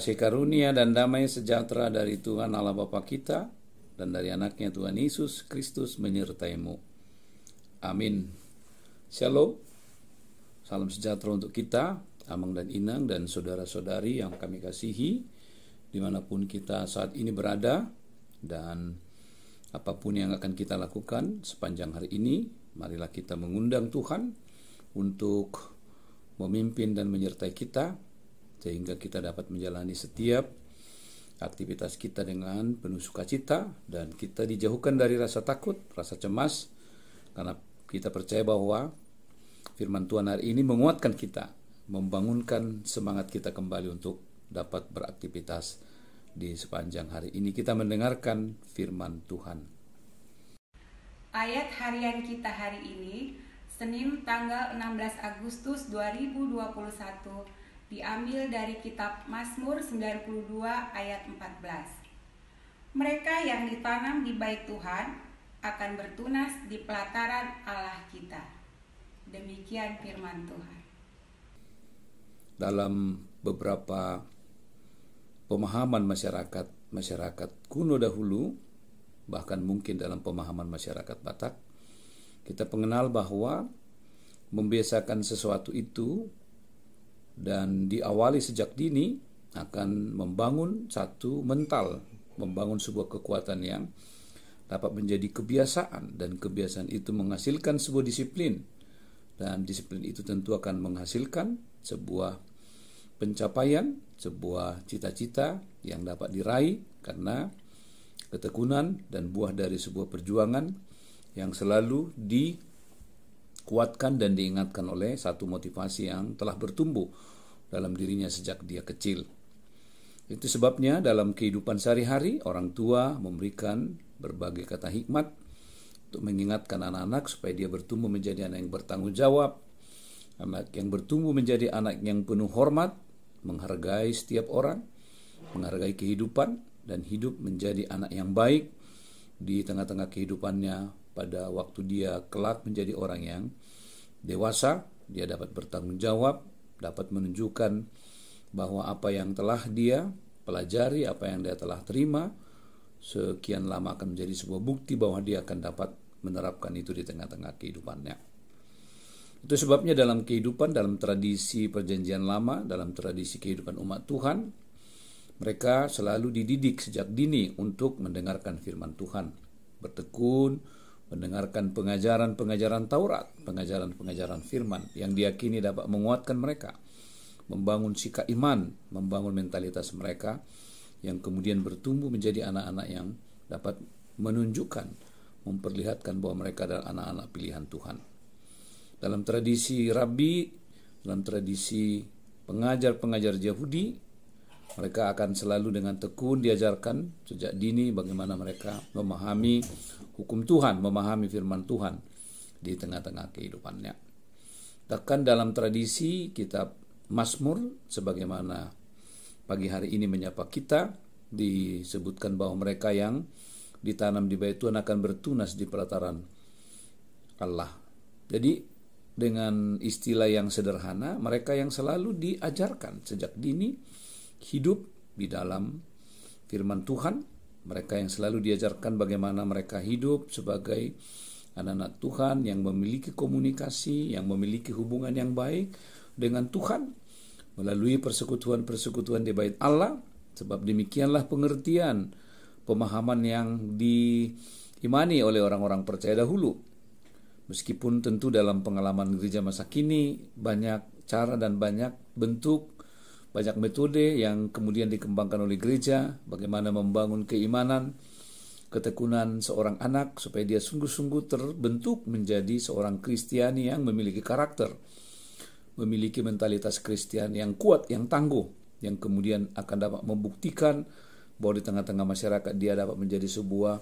kasih karunia dan damai sejahtera dari Tuhan Allah Bapa kita dan dari anaknya Tuhan Yesus Kristus menyertaimu. Amin. Shalom. Salam sejahtera untuk kita, Amang dan Inang dan saudara-saudari yang kami kasihi dimanapun kita saat ini berada dan apapun yang akan kita lakukan sepanjang hari ini, marilah kita mengundang Tuhan untuk memimpin dan menyertai kita sehingga kita dapat menjalani setiap aktivitas kita dengan penuh sukacita dan kita dijauhkan dari rasa takut, rasa cemas karena kita percaya bahwa firman Tuhan hari ini menguatkan kita, membangunkan semangat kita kembali untuk dapat beraktivitas di sepanjang hari ini kita mendengarkan firman Tuhan. Ayat harian kita hari ini Senin tanggal 16 Agustus 2021 diambil dari kitab Mazmur 92 ayat 14. Mereka yang ditanam di bait Tuhan akan bertunas di pelataran Allah kita. Demikian firman Tuhan. Dalam beberapa pemahaman masyarakat masyarakat kuno dahulu bahkan mungkin dalam pemahaman masyarakat Batak kita mengenal bahwa membiasakan sesuatu itu dan diawali sejak dini akan membangun satu mental, membangun sebuah kekuatan yang dapat menjadi kebiasaan dan kebiasaan itu menghasilkan sebuah disiplin dan disiplin itu tentu akan menghasilkan sebuah pencapaian, sebuah cita-cita yang dapat diraih karena ketekunan dan buah dari sebuah perjuangan yang selalu di Kuatkan dan diingatkan oleh satu motivasi yang telah bertumbuh dalam dirinya sejak dia kecil. Itu sebabnya dalam kehidupan sehari-hari orang tua memberikan berbagai kata hikmat untuk mengingatkan anak-anak supaya dia bertumbuh menjadi anak yang bertanggung jawab, anak yang bertumbuh menjadi anak yang penuh hormat, menghargai setiap orang, menghargai kehidupan dan hidup menjadi anak yang baik di tengah-tengah kehidupannya pada waktu dia kelak menjadi orang yang dewasa, dia dapat bertanggung jawab, dapat menunjukkan bahwa apa yang telah dia pelajari, apa yang dia telah terima, sekian lama akan menjadi sebuah bukti bahwa dia akan dapat menerapkan itu di tengah-tengah kehidupannya. Itu sebabnya dalam kehidupan, dalam tradisi perjanjian lama, dalam tradisi kehidupan umat Tuhan, mereka selalu dididik sejak dini untuk mendengarkan firman Tuhan, bertekun, mendengarkan pengajaran-pengajaran Taurat, pengajaran-pengajaran firman yang diakini dapat menguatkan mereka, membangun sikap iman, membangun mentalitas mereka yang kemudian bertumbuh menjadi anak-anak yang dapat menunjukkan, memperlihatkan bahwa mereka adalah anak-anak pilihan Tuhan. Dalam tradisi rabi, dalam tradisi pengajar-pengajar Yahudi, mereka akan selalu dengan tekun diajarkan sejak dini bagaimana mereka memahami hukum Tuhan, memahami firman Tuhan di tengah-tengah kehidupannya. Bahkan dalam tradisi kitab Mazmur sebagaimana pagi hari ini menyapa kita disebutkan bahwa mereka yang ditanam di bait Tuhan akan bertunas di pelataran Allah. Jadi dengan istilah yang sederhana mereka yang selalu diajarkan sejak dini hidup di dalam firman Tuhan, mereka yang selalu diajarkan bagaimana mereka hidup sebagai anak-anak Tuhan yang memiliki komunikasi, yang memiliki hubungan yang baik dengan Tuhan melalui persekutuan-persekutuan di bait Allah. Sebab demikianlah pengertian, pemahaman yang diimani oleh orang-orang percaya dahulu. Meskipun tentu dalam pengalaman gereja masa kini banyak cara dan banyak bentuk banyak metode yang kemudian dikembangkan oleh gereja, bagaimana membangun keimanan, ketekunan seorang anak supaya dia sungguh-sungguh terbentuk menjadi seorang Kristiani yang memiliki karakter, memiliki mentalitas Kristian yang kuat, yang tangguh, yang kemudian akan dapat membuktikan bahwa di tengah-tengah masyarakat dia dapat menjadi sebuah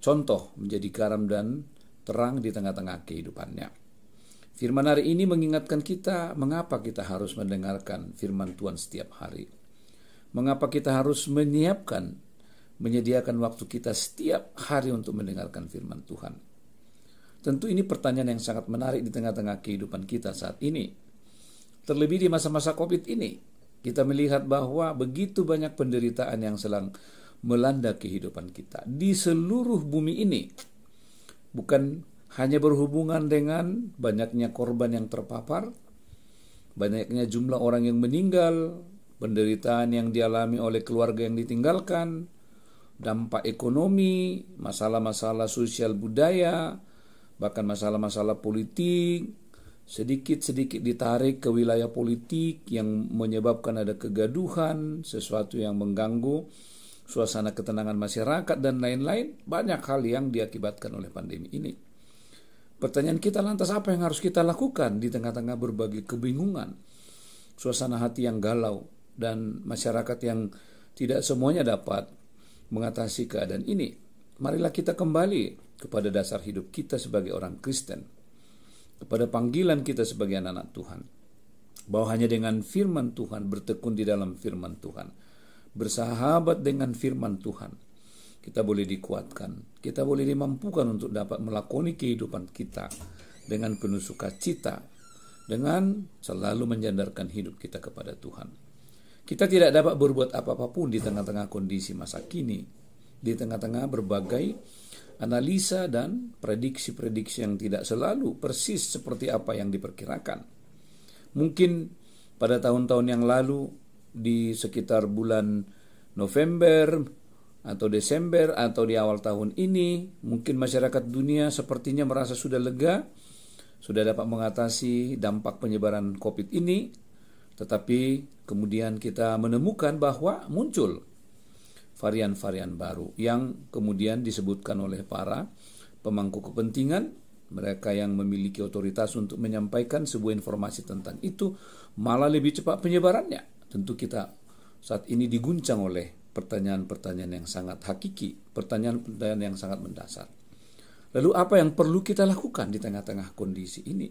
contoh, menjadi garam dan terang di tengah-tengah kehidupannya. Firman hari ini mengingatkan kita mengapa kita harus mendengarkan firman Tuhan setiap hari. Mengapa kita harus menyiapkan, menyediakan waktu kita setiap hari untuk mendengarkan firman Tuhan. Tentu ini pertanyaan yang sangat menarik di tengah-tengah kehidupan kita saat ini. Terlebih di masa-masa COVID ini, kita melihat bahwa begitu banyak penderitaan yang selang melanda kehidupan kita di seluruh bumi ini. Bukan hanya berhubungan dengan banyaknya korban yang terpapar, banyaknya jumlah orang yang meninggal, penderitaan yang dialami oleh keluarga yang ditinggalkan, dampak ekonomi, masalah-masalah sosial budaya, bahkan masalah-masalah politik, sedikit-sedikit ditarik ke wilayah politik yang menyebabkan ada kegaduhan, sesuatu yang mengganggu suasana ketenangan masyarakat dan lain-lain, banyak hal yang diakibatkan oleh pandemi ini. Pertanyaan kita lantas apa yang harus kita lakukan di tengah-tengah berbagai kebingungan, suasana hati yang galau, dan masyarakat yang tidak semuanya dapat mengatasi keadaan ini. Marilah kita kembali kepada dasar hidup kita sebagai orang Kristen, kepada panggilan kita sebagai anak-anak Tuhan, bahwa hanya dengan firman Tuhan bertekun di dalam firman Tuhan, bersahabat dengan firman Tuhan, kita boleh dikuatkan, kita boleh dimampukan untuk dapat melakoni kehidupan kita dengan penuh sukacita, dengan selalu menjandarkan hidup kita kepada Tuhan. Kita tidak dapat berbuat apa-apa pun di tengah-tengah kondisi masa kini, di tengah-tengah berbagai analisa dan prediksi-prediksi yang tidak selalu persis seperti apa yang diperkirakan. Mungkin pada tahun-tahun yang lalu di sekitar bulan November atau Desember atau di awal tahun ini mungkin masyarakat dunia sepertinya merasa sudah lega sudah dapat mengatasi dampak penyebaran Covid ini tetapi kemudian kita menemukan bahwa muncul varian-varian baru yang kemudian disebutkan oleh para pemangku kepentingan mereka yang memiliki otoritas untuk menyampaikan sebuah informasi tentang itu malah lebih cepat penyebarannya tentu kita saat ini diguncang oleh pertanyaan-pertanyaan yang sangat hakiki, pertanyaan-pertanyaan yang sangat mendasar. Lalu apa yang perlu kita lakukan di tengah-tengah kondisi ini?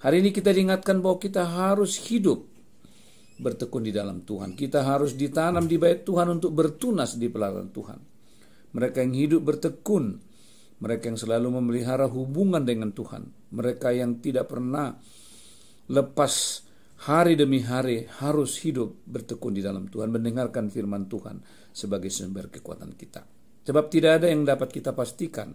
Hari ini kita diingatkan bahwa kita harus hidup bertekun di dalam Tuhan. Kita harus ditanam di bait Tuhan untuk bertunas di pelataran Tuhan. Mereka yang hidup bertekun, mereka yang selalu memelihara hubungan dengan Tuhan, mereka yang tidak pernah lepas hari demi hari harus hidup bertekun di dalam Tuhan, mendengarkan firman Tuhan sebagai sumber kekuatan kita. Sebab tidak ada yang dapat kita pastikan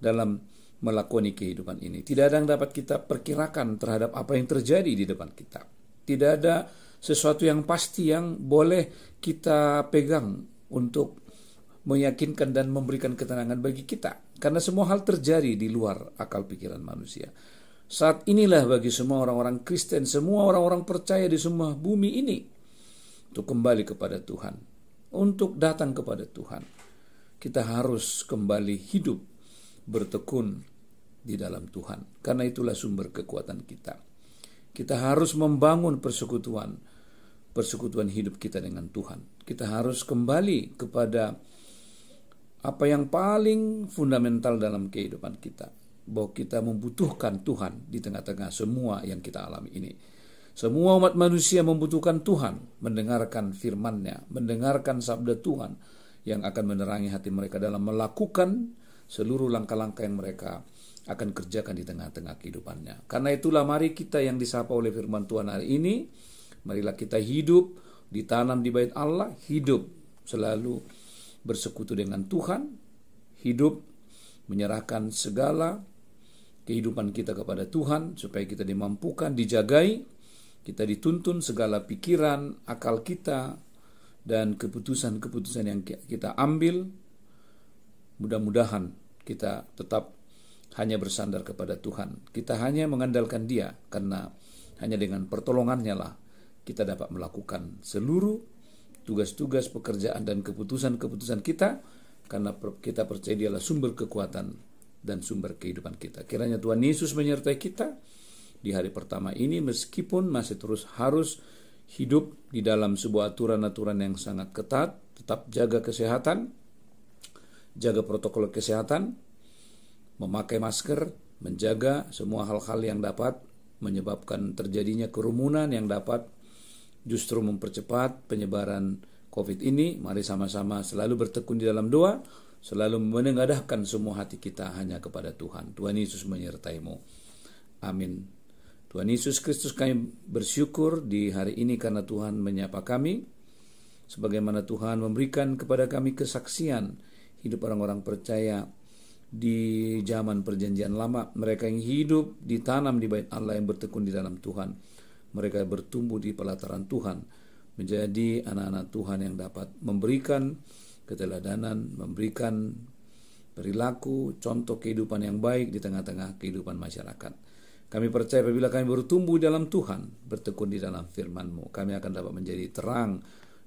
dalam melakoni kehidupan ini. Tidak ada yang dapat kita perkirakan terhadap apa yang terjadi di depan kita. Tidak ada sesuatu yang pasti yang boleh kita pegang untuk meyakinkan dan memberikan ketenangan bagi kita. Karena semua hal terjadi di luar akal pikiran manusia. Saat inilah bagi semua orang-orang Kristen, semua orang-orang percaya di semua bumi ini untuk kembali kepada Tuhan, untuk datang kepada Tuhan. Kita harus kembali hidup bertekun di dalam Tuhan. Karena itulah sumber kekuatan kita. Kita harus membangun persekutuan, persekutuan hidup kita dengan Tuhan. Kita harus kembali kepada apa yang paling fundamental dalam kehidupan kita, bahwa kita membutuhkan Tuhan di tengah-tengah semua yang kita alami ini. Semua umat manusia membutuhkan Tuhan mendengarkan firman-Nya, mendengarkan sabda Tuhan yang akan menerangi hati mereka dalam melakukan seluruh langkah-langkah yang mereka akan kerjakan di tengah-tengah kehidupannya. Karena itulah mari kita yang disapa oleh firman Tuhan hari ini, marilah kita hidup ditanam di bait Allah, hidup selalu bersekutu dengan Tuhan, hidup menyerahkan segala kehidupan kita kepada Tuhan supaya kita dimampukan, dijagai, kita dituntun segala pikiran, akal kita dan keputusan-keputusan yang kita ambil mudah-mudahan kita tetap hanya bersandar kepada Tuhan. Kita hanya mengandalkan Dia karena hanya dengan pertolongannya lah kita dapat melakukan seluruh tugas-tugas pekerjaan dan keputusan-keputusan kita karena kita percaya dialah sumber kekuatan dan sumber kehidupan kita. Kiranya Tuhan Yesus menyertai kita di hari pertama ini meskipun masih terus harus hidup di dalam sebuah aturan-aturan yang sangat ketat, tetap jaga kesehatan, jaga protokol kesehatan, memakai masker, menjaga semua hal-hal yang dapat menyebabkan terjadinya kerumunan yang dapat justru mempercepat penyebaran COVID ini. Mari sama-sama selalu bertekun di dalam doa selalu menengadahkan semua hati kita hanya kepada Tuhan. Tuhan Yesus menyertaimu. Amin. Tuhan Yesus Kristus kami bersyukur di hari ini karena Tuhan menyapa kami. Sebagaimana Tuhan memberikan kepada kami kesaksian hidup orang-orang percaya di zaman perjanjian lama. Mereka yang hidup ditanam di bait Allah yang bertekun di dalam Tuhan. Mereka bertumbuh di pelataran Tuhan. Menjadi anak-anak Tuhan yang dapat memberikan keteladanan, memberikan perilaku, contoh kehidupan yang baik di tengah-tengah kehidupan masyarakat. Kami percaya apabila kami bertumbuh dalam Tuhan, bertekun di dalam firman-Mu, kami akan dapat menjadi terang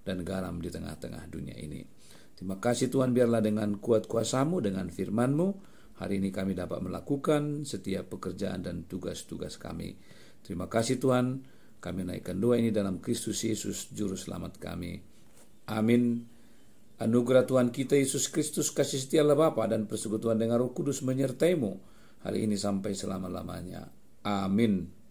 dan garam di tengah-tengah dunia ini. Terima kasih Tuhan biarlah dengan kuat kuasamu, dengan firman-Mu, hari ini kami dapat melakukan setiap pekerjaan dan tugas-tugas kami. Terima kasih Tuhan, kami naikkan doa ini dalam Kristus Yesus, Juru Selamat kami. Amin. Anugerah Tuhan kita Yesus Kristus kasih setia Allah Bapa dan persekutuan dengan Roh Kudus menyertaimu hari ini sampai selama-lamanya. Amin.